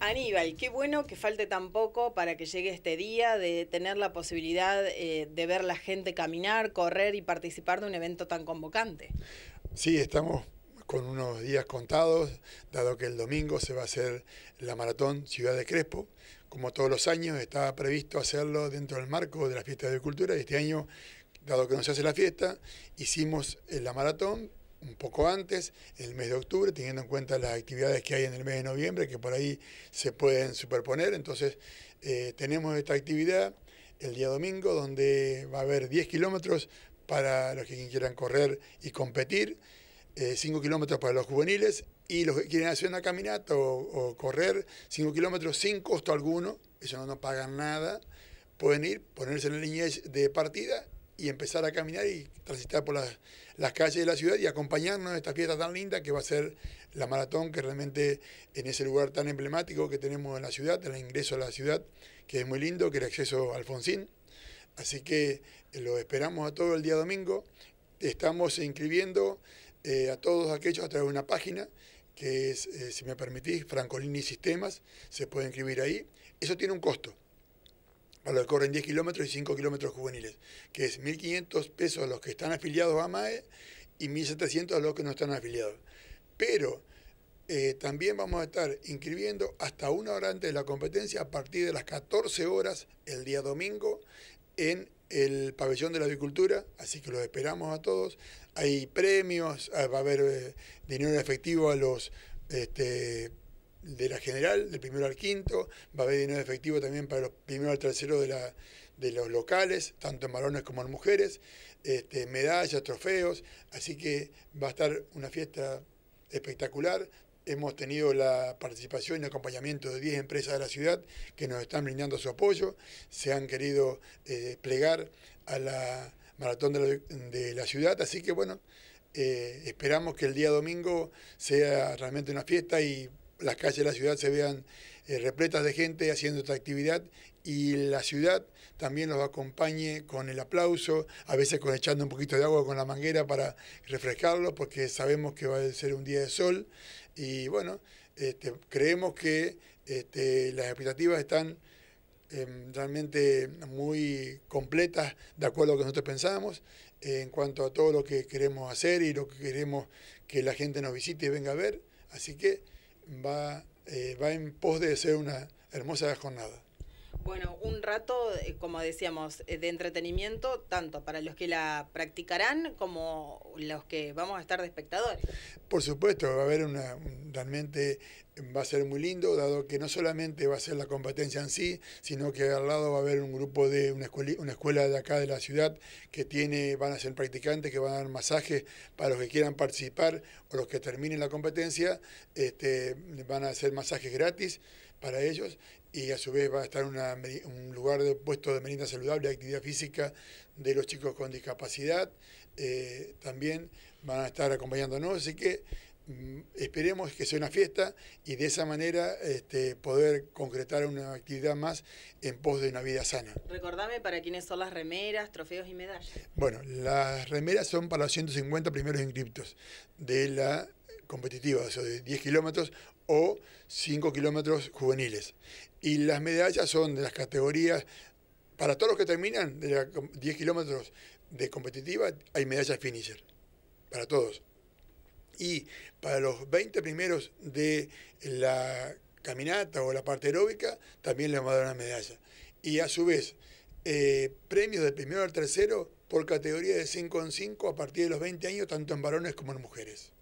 Aníbal, qué bueno que falte tan poco para que llegue este día de tener la posibilidad eh, de ver la gente caminar, correr y participar de un evento tan convocante. Sí, estamos con unos días contados, dado que el domingo se va a hacer la maratón Ciudad de Crespo. Como todos los años, estaba previsto hacerlo dentro del marco de la fiesta de cultura y este año dado que no se hace la fiesta, hicimos eh, la maratón un poco antes, el mes de octubre, teniendo en cuenta las actividades que hay en el mes de noviembre, que por ahí se pueden superponer. Entonces, eh, tenemos esta actividad el día domingo, donde va a haber 10 kilómetros para los que quieran correr y competir, 5 eh, kilómetros para los juveniles, y los que quieren hacer una caminata o, correr 5 kilómetros sin costo alguno, ellos no nos pagan nada, pueden ir, ponerse en la línea de partida y empezar a caminar y transitar por las, calles de la ciudad y acompañarnos en esta fiesta tan linda que va a ser la maratón, que realmente en ese lugar tan emblemático que tenemos en la ciudad, en el ingreso a la ciudad, que es muy lindo, que es el acceso a Alfonsín. Así que eh, lo esperamos a todo el día domingo. Estamos inscribiendo eh, a todos aquellos a través de una página que es, eh, si me permitís, Francolini Sistemas, se puede inscribir ahí. Eso tiene un costo a los que corren 10 kilómetros y 5 kilómetros juveniles, que es 1.500 pesos a los que están afiliados a MAE y 1.700 a los que no están afiliados. Pero eh, también vamos a estar inscribiendo hasta una hora antes de la competencia, a partir de las 14 horas el día domingo, en el pabellón de la agricultura, así que los esperamos a todos. Hay premios, eh, va a haber eh, dinero en efectivo a los este, de la general, del primero al quinto, va a haber dinero efectivo también para los primeros al tercero de, la, de los locales, tanto en varones como en mujeres, este, medallas, trofeos, así que va a estar una fiesta espectacular. Hemos tenido la participación y acompañamiento de 10 empresas de la ciudad que nos están brindando su apoyo, se han querido eh, plegar a la maratón de la, ciudad, así que bueno, eh, esperamos que el día domingo sea realmente una fiesta y las calles de la ciudad se vean eh, repletas de gente haciendo esta actividad y la ciudad también los acompañe con el aplauso, a veces con echando un poquito de agua con la manguera para refrescarlos, porque sabemos que va a ser un día de sol y bueno, este, creemos que este, las expectativas están em, realmente muy completas de acuerdo a lo que nosotros pensamos en cuanto a todo lo que queremos hacer y lo que queremos que la gente nos visite y venga a ver. Así que va, eh, va en pos de ser una hermosa jornada. Bueno, un rato, eh, como decíamos, eh, de entretenimiento, tanto para los que la practicarán como los que vamos a estar de espectadores. Por supuesto, va a haber una, realmente va a ser muy lindo, dado que no solamente va a ser la competencia en sí, sino que al lado va a haber un grupo de una escuela, de acá de la ciudad que tiene, van a ser practicantes, que van a dar masajes para los que quieran participar o los que terminen la competencia, este, van a hacer masajes gratis para ellos y a su vez va a estar un lugar de puesto de merienda saludable, actividad física de los chicos con discapacidad. Eh, también van a estar acompañándonos, así que mm, esperemos que sea una fiesta y de esa manera este, poder concretar una actividad más en pos de una vida sana. Recordame para quiénes son las remeras, trofeos y medallas. Bueno, las remeras son para los 150 primeros inscriptos de la competitivas, o sea, de 10 kilómetros o 5 kilómetros juveniles. Y las medallas son de las categorías, para todos los que terminan de la, 10 kilómetros de competitiva, hay medallas finisher, para todos. Y para los 20 primeros de la caminata o la parte aeróbica, también les va a dar una medalla. Y a su vez, eh, premios del primero al tercero por categoría de 5 en 5 a partir de los 20 años, tanto en varones como en mujeres.